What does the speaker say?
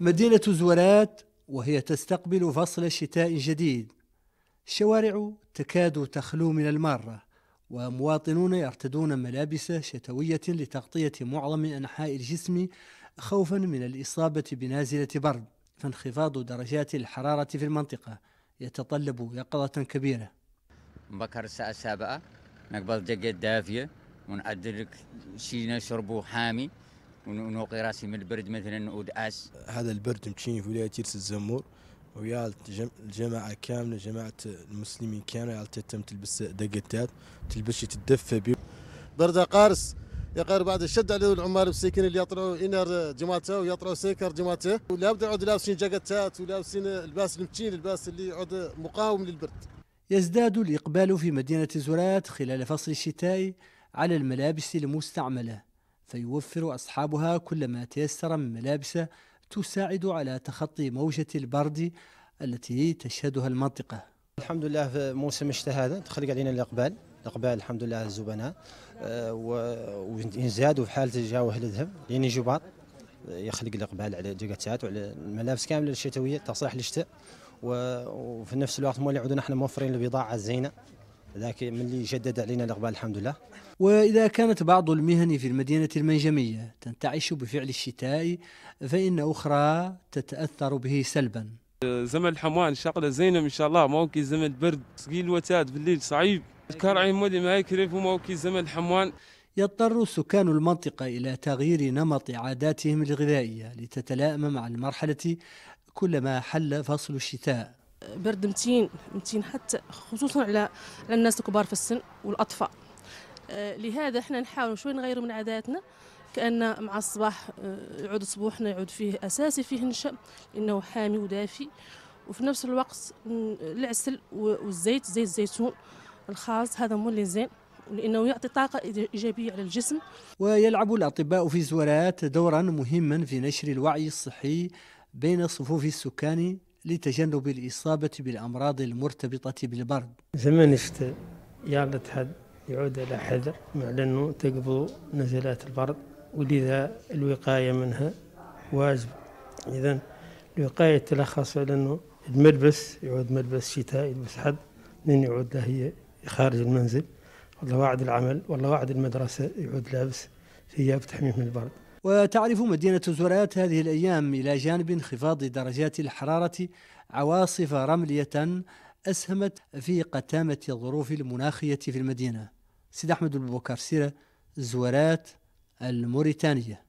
مدينة زورات وهي تستقبل فصل شتاء جديد الشوارع تكاد تخلو من المارة ومواطنون يرتدون ملابس شتوية لتغطية معظم أنحاء الجسم خوفا من الإصابة بنازلة برد فانخفاض درجات الحرارة في المنطقة يتطلب يقظة كبيرة بكر الساعة السابعة نقبل دقة دافية ونعدل شي نشربه حامي ونوقي راسي من البرد مثلا ودعاس هذا البرد مشين في ولايه تيرس الزمور ويا الجماعة كاملة جماعة المسلمين كاملة تتم تلبس دقتات تلبس تدفى بي برد قارس يقر بعد الشد على العمار بسكين اللي يطلعوا انر جماعته ويطلعوا سيكر جماعته ولا بد يعود لابسين جاكتات ولابسين الباس المتين الباس اللي يعود مقاوم للبرد يزداد الإقبال في مدينة زرات خلال فصل الشتاء على الملابس المستعملة فيوفر أصحابها كل ما تيسر من ملابس تساعد على تخطي موجة البرد التي تشهدها المنطقة الحمد لله في موسم الشتاء هذا تخلق علينا الإقبال الإقبال الحمد لله الزبناء آه، وزادوا في حالة الجاوة الذهب لأن يعني يجوا يخلق الإقبال على الجاكيتات وعلى الملابس كاملة الشتوية تصلح للشتاء وفي نفس الوقت مولي عودنا احنا موفرين البضاعة الزينة ذاك اللي جدد علينا الاقبال الحمد لله واذا كانت بعض المهن في المدينه المنجميه تنتعش بفعل الشتاء فان اخرى تتاثر به سلبا زمن الحمام شغله زينه ان شاء الله موكي زمن البرد ثقيل وتاد بالليل صعيب الكرعي مولي ما يكرف موكي زمن الحمام يضطر سكان المنطقة إلى تغيير نمط عاداتهم الغذائية لتتلائم مع المرحلة كلما حل فصل الشتاء برد متين متين حتى خصوصا على على الناس الكبار في السن والاطفال آه، لهذا احنا نحاول شوي نغيروا من عاداتنا كان مع الصباح آه، يعود صبوحنا يعود فيه اساسي فيه نشا لانه حامي ودافي وفي نفس الوقت العسل والزيت زيت الزيتون الخاص هذا اللي زين لانه يعطي طاقه ايجابيه على الجسم ويلعب الاطباء في زورات دورا مهما في نشر الوعي الصحي بين صفوف السكان لتجنب الإصابة بالأمراض المرتبطة بالبرد زمان الشتاء يعلى حد يعود إلى حذر مع لأنه تقبل نزلات البرد ولذا الوقاية منها واجب إذا الوقاية تلخص على أنه الملبس يعود ملبس شتاء يلبس حد من يعود له هي خارج المنزل والله وعد العمل والله وعد المدرسة يعود لابس ثياب تحميه من البرد وتعرف مدينة زرات هذه الأيام إلى جانب انخفاض درجات الحرارة عواصف رملية أسهمت في قتامة الظروف المناخية في المدينة سيد أحمد البوكار سيرة زورات الموريتانية